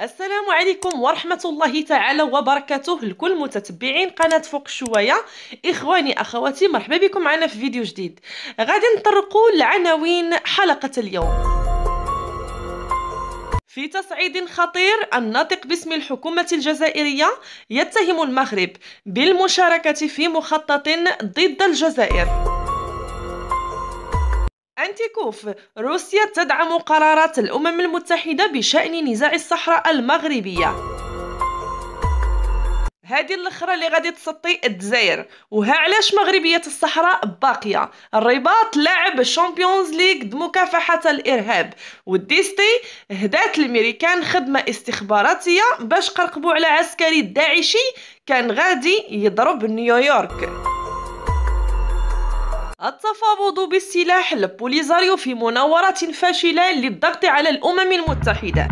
السلام عليكم ورحمة الله تعالى وبركاته لكل متتبعين قناة فوق شوية إخواني أخواتي مرحبا بكم معنا في فيديو جديد غادي نطرقوا لعناوين حلقة اليوم في تصعيد خطير الناطق باسم الحكومة الجزائرية يتهم المغرب بالمشاركة في مخطط ضد الجزائر أنتيكوف روسيا تدعم قرارات الأمم المتحدة بشأن نزاع الصحراء المغربية هذه الاخرى اللي غادي تسطي الجزائر وها علاش مغربيه الصحراء باقيه الرباط لعب الشامبيونز ليغ مكافحه الارهاب والديستي هدات الامريكان خدمه استخباراتيه باش قرقبوا على عسكري داعشي كان غادي يضرب نيويورك التفاوض بالسلاح البوليزاريو في مناورة فاشلة للضغط على الأمم المتحدة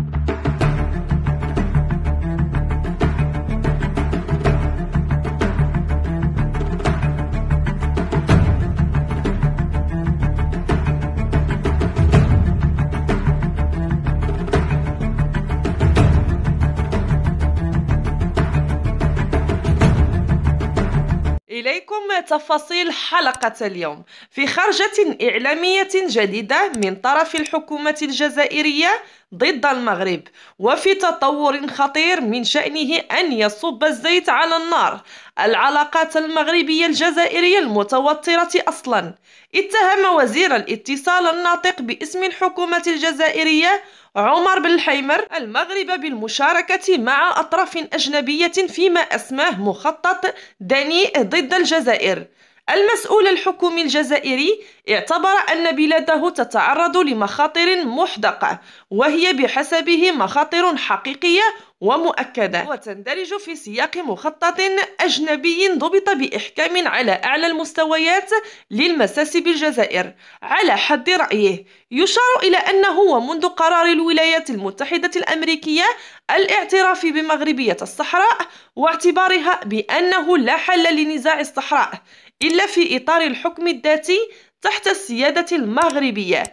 تفاصيل حلقة اليوم في خرجة إعلامية جديدة من طرف الحكومة الجزائرية ضد المغرب وفي تطور خطير من شأنه أن يصب الزيت على النار العلاقات المغربية الجزائرية المتوترة أصلا اتهم وزير الاتصال الناطق باسم الحكومة الجزائرية عمر بن الحيمر المغرب بالمشاركة مع أطراف أجنبية فيما أسماه مخطط دني ضد الجزائر المسؤول الحكومي الجزائري اعتبر أن بلاده تتعرض لمخاطر محدقة وهي بحسبه مخاطر حقيقية ومؤكدة وتندرج في سياق مخطط أجنبي ضبط بإحكام على أعلى المستويات للمساس بالجزائر على حد رأيه يشار إلى أنه ومنذ قرار الولايات المتحدة الأمريكية الاعتراف بمغربية الصحراء واعتبارها بأنه لا حل لنزاع الصحراء إلا في إطار الحكم الذاتي تحت السيادة المغربية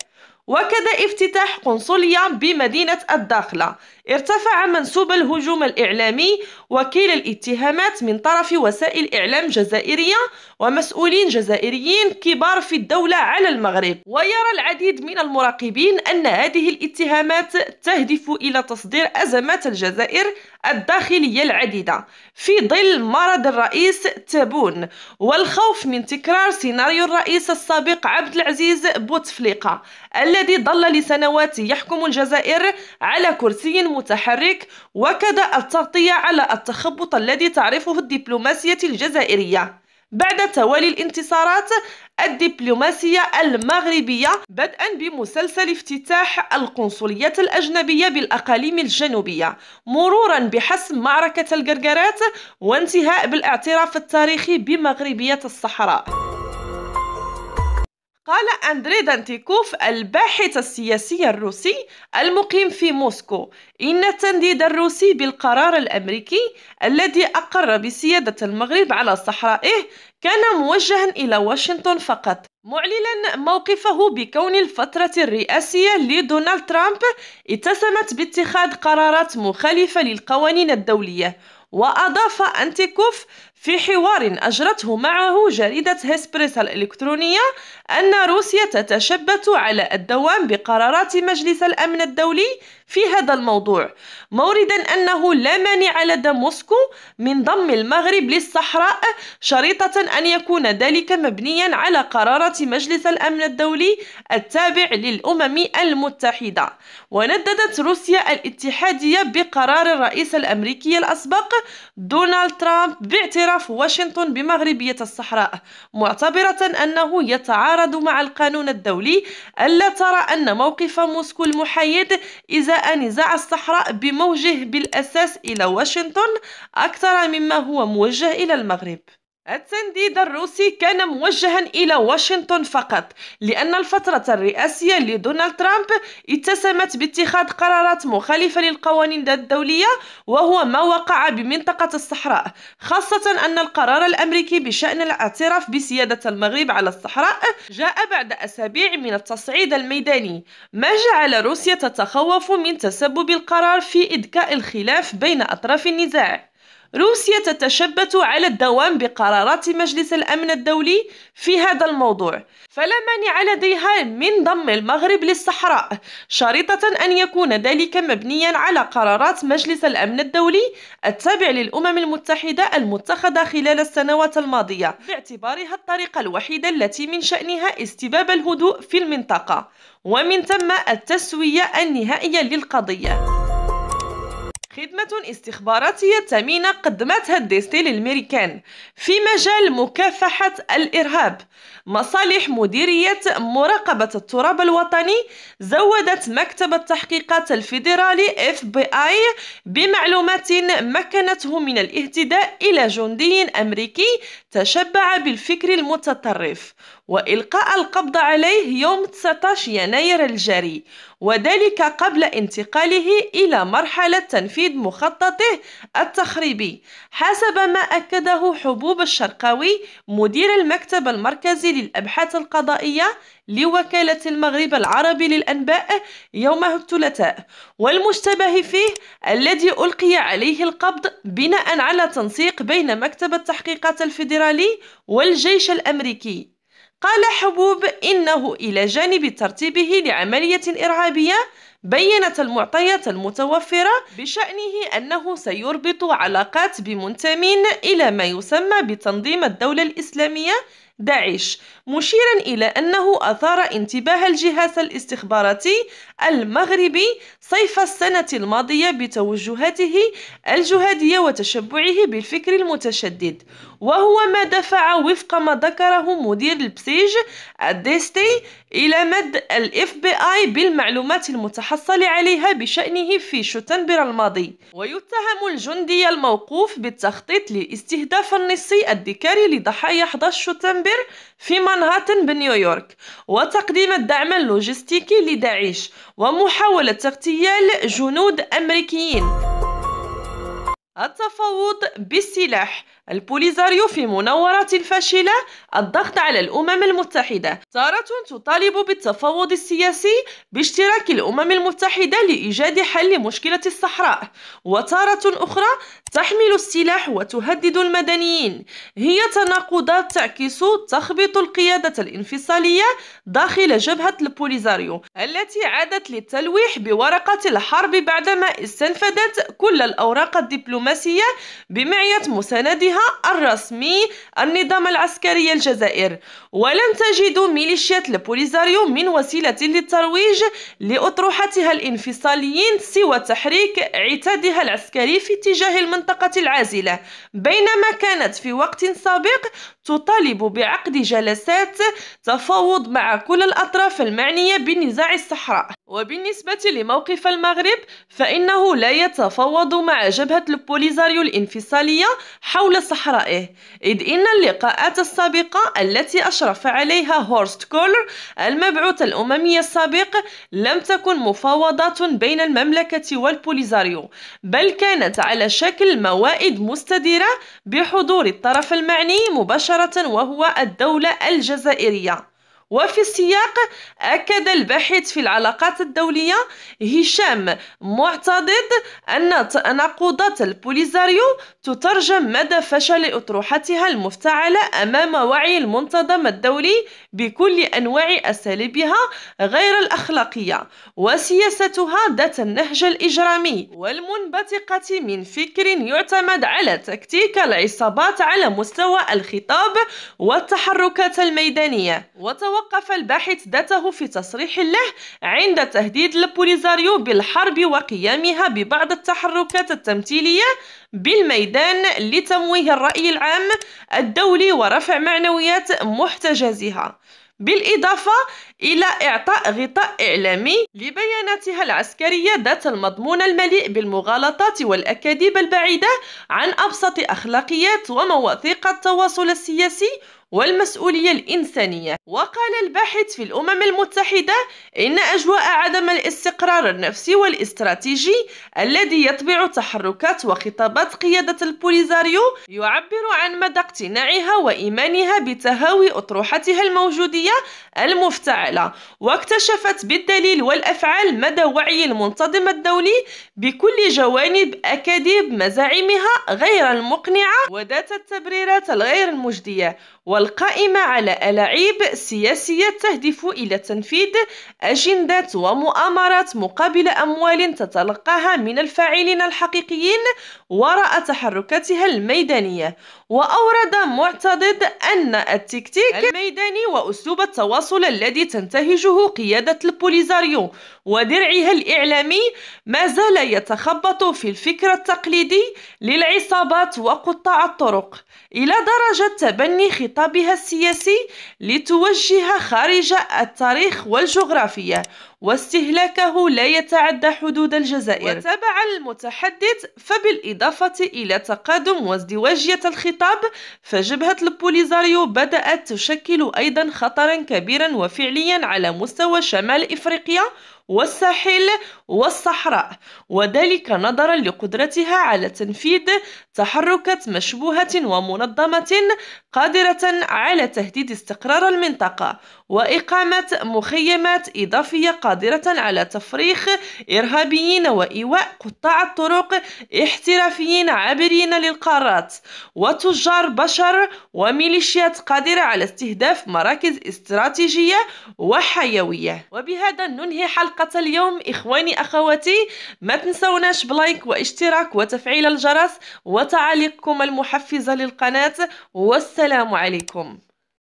وكذا افتتاح قنصلية بمدينة الداخلة ارتفع منسوب الهجوم الإعلامي وكيل الاتهامات من طرف وسائل إعلام جزائرية ومسؤولين جزائريين كبار في الدولة على المغرب ويرى العديد من المراقبين أن هذه الاتهامات تهدف إلى تصدير أزمات الجزائر الداخلية العديدة في ظل مرض الرئيس تابون والخوف من تكرار سيناريو الرئيس السابق عبد العزيز بوتفليقة الذي ظل لسنوات يحكم الجزائر على كرسي المتحرك وكذا التغطية على التخبط الذي تعرفه الدبلوماسية الجزائرية بعد توالي الانتصارات الدبلوماسية المغربية بدءا بمسلسل افتتاح القنصليات الأجنبية بالأقاليم الجنوبية مرورا بحسم معركة القرقرات وانتهاء بالاعتراف التاريخي بمغربية الصحراء قال أندري دانتيكوف الباحث السياسي الروسي المقيم في موسكو إن التنديد الروسي بالقرار الأمريكي الذي أقر بسيادة المغرب على صحرائه كان موجها إلى واشنطن فقط معلنا موقفه بكون الفترة الرئاسية لدونالد ترامب اتسمت باتخاذ قرارات مخالفة للقوانين الدولية وأضاف أنتيكوف في حوار أجرته معه جريدة هسبريسا الإلكترونية أن روسيا تتشبت على الدوام بقرارات مجلس الأمن الدولي في هذا الموضوع موردا أنه لا مانع لدى موسكو من ضم المغرب للصحراء شريطة أن يكون ذلك مبنيا على قرارات مجلس الأمن الدولي التابع للأمم المتحدة ونددت روسيا الاتحادية بقرار الرئيس الأمريكي الأسبق دونالد ترامب باعتراف تعرف واشنطن بمغربية الصحراء معتبرة أنه يتعارض مع القانون الدولي ألا ترى أن موقف موسكو المحايد إزاء نزاع الصحراء بموجه بالأساس إلى واشنطن أكثر مما هو موجه إلى المغرب التنديد الروسي كان موجها إلى واشنطن فقط لأن الفترة الرئاسية لدونالد ترامب اتسمت باتخاذ قرارات مخالفة للقوانين الدولية وهو ما وقع بمنطقة الصحراء خاصة أن القرار الأمريكي بشأن الاعتراف بسيادة المغرب على الصحراء جاء بعد أسابيع من التصعيد الميداني ما جعل روسيا تتخوف من تسبب القرار في إدكاء الخلاف بين أطراف النزاع روسيا تتشبت على الدوام بقرارات مجلس الأمن الدولي في هذا الموضوع فلا مانع لديها من ضم المغرب للصحراء شريطة أن يكون ذلك مبنيا على قرارات مجلس الأمن الدولي التابع للأمم المتحدة المتخذة خلال السنوات الماضية باعتبارها الطريقة الوحيدة التي من شأنها استباب الهدوء في المنطقة ومن ثم التسوية النهائية للقضية خدمة استخباراتية ثمينة قدمتها الدستيل الأمريكان في مجال مكافحة الإرهاب مصالح مديرية مراقبة التراب الوطني زودت مكتب التحقيقات الفيدرالي اف بي اي بمعلومات مكنته من الاهتداء إلى جندي أمريكي تشبع بالفكر المتطرف وإلقاء القبض عليه يوم 19 يناير الجاري وذلك قبل انتقاله إلى مرحلة تنفيذ مخططه التخريبي حسب ما أكده حبوب الشرقاوي مدير المكتب المركزي للأبحاث القضائية لوكالة المغرب العربي للأنباء يومه الثلاثاء والمشتبه فيه الذي ألقي عليه القبض بناء على تنسيق بين مكتب التحقيقات الفيدرالي والجيش الأمريكي قال حبوب إنه إلى جانب ترتيبه لعملية إرهابية بيّنت المعطيات المتوفرة بشأنه أنه سيربط علاقات بمنتمين إلى ما يسمى بتنظيم الدولة الإسلامية داعش مشيرا إلى أنه أثار انتباه الجهاز الاستخباراتي المغربي صيف السنة الماضية بتوجهاته الجهادية وتشبعه بالفكر المتشدد وهو ما دفع وفق ما ذكره مدير البسيج الديستي إلى مد الاف بي اي بالمعلومات المتحصل عليها بشأنه في شتنبر الماضي ويتهم الجندي الموقوف بالتخطيط لاستهداف النصي الذكري لضحايا 11 شتنبر في مانهاتن بنيويورك وتقديم الدعم اللوجستيكي لداعش ومحاولة اغتيال جنود أمريكيين التفاوض بالسلاح البوليزاريو في مناورة فاشلة الضغط على الأمم المتحدة تارة تطالب بالتفاوض السياسي باشتراك الأمم المتحدة لإيجاد حل مشكلة الصحراء وتارة أخرى تحمل السلاح وتهدد المدنيين هي تناقضات تعكس تخبط القيادة الانفصالية داخل جبهة البوليزاريو التي عادت للتلويح بورقة الحرب بعدما استنفدت كل الأوراق الدبلوماسية بمعية مساندها بها الرسمي النظام العسكري الجزائر ولم تجد ميليشيات البوليزاريو من وسيلة للترويج لأطروحتها الانفصاليين سوى تحريك عتادها العسكري في اتجاه المنطقة العازلة بينما كانت في وقت سابق تطالب بعقد جلسات تفاوض مع كل الأطراف المعنية بنزاع الصحراء وبالنسبة لموقف المغرب فإنه لا يتفاوض مع جبهة البوليزاريو الانفصالية حول صحرائه إذ إن اللقاءات السابقة التي أشرف عليها هورست كولر المبعوث الأممي السابق لم تكن مفاوضات بين المملكة والبوليزاريو بل كانت على شكل موائد مستديرة بحضور الطرف المعني مباشرة وهو الدولة الجزائرية وفي السياق أكد الباحث في العلاقات الدولية هشام معتضد أن تناقضات البوليزاريو تترجم مدى فشل أطروحتها المفتعلة أمام وعي المنتظم الدولي بكل أنواع أساليبها غير الأخلاقية وسياستها ذات النهج الإجرامي والمنبثقة من فكر يعتمد على تكتيك العصابات على مستوى الخطاب والتحركات الميدانية وتوقع وقف الباحث ذاته في تصريح له عند تهديد البوليزاريو بالحرب وقيامها ببعض التحركات التمثيلية بالميدان لتمويه الرأي العام الدولي ورفع معنويات محتجزها بالإضافة إلى إعطاء غطاء إعلامي لبياناتها العسكرية ذات المضمون المليء بالمغالطات والأكاذيب البعيدة عن أبسط أخلاقيات ومواثيق التواصل السياسي والمسؤولية الإنسانية وقال الباحث في الأمم المتحدة إن أجواء عدم الاستقرار النفسي والاستراتيجي الذي يطبع تحركات وخطابات قيادة البوليزاريو يعبر عن مدى اقتناعها وإيمانها بتهاوي أطروحتها الموجودية المفتعلة واكتشفت بالدليل والأفعال مدى وعي المنتظم الدولي بكل جوانب أكاذيب مزاعمها غير المقنعة وذات التبريرات الغير المجدية والقائمة على ألاعيب سياسية تهدف إلى تنفيذ أجندات ومؤامرات مقابل أموال تتلقاها من الفاعلين الحقيقيين وراء تحركاتها الميدانية وأورد معتضد أن التكتيك الميداني وأسلوب التواصل الذي تنتهجه قيادة البوليزاريو ودرعها الإعلامي ما زال يتخبط في الفكر التقليدي للعصابات وقطاع الطرق إلى درجة تبني خطاب خطابها السياسي لتوجه خارج التاريخ والجغرافيا واستهلاكه لا يتعدى حدود الجزائر وتابع المتحدث فبالإضافة إلى تقادم وازدواجية الخطاب فجبهة البوليزاريو بدأت تشكل أيضا خطرا كبيرا وفعليا على مستوى شمال إفريقيا والساحل والصحراء وذلك نظرا لقدرتها على تنفيذ تحركات مشبوهة ومنظمة قادرة على تهديد استقرار المنطقة وإقامة مخيمات إضافية قادرة على تفريخ إرهابيين وإيواء قطاع الطرق احترافيين عابرين للقارات وتجار بشر وميليشيات قادرة على استهداف مراكز استراتيجية وحيوية وبهذا ننهي حلقة اليوم إخواني أخواتي ما تنسوناش بلايك واشتراك وتفعيل الجرس وتعليقكم المحفزة للقناة والسلام عليكم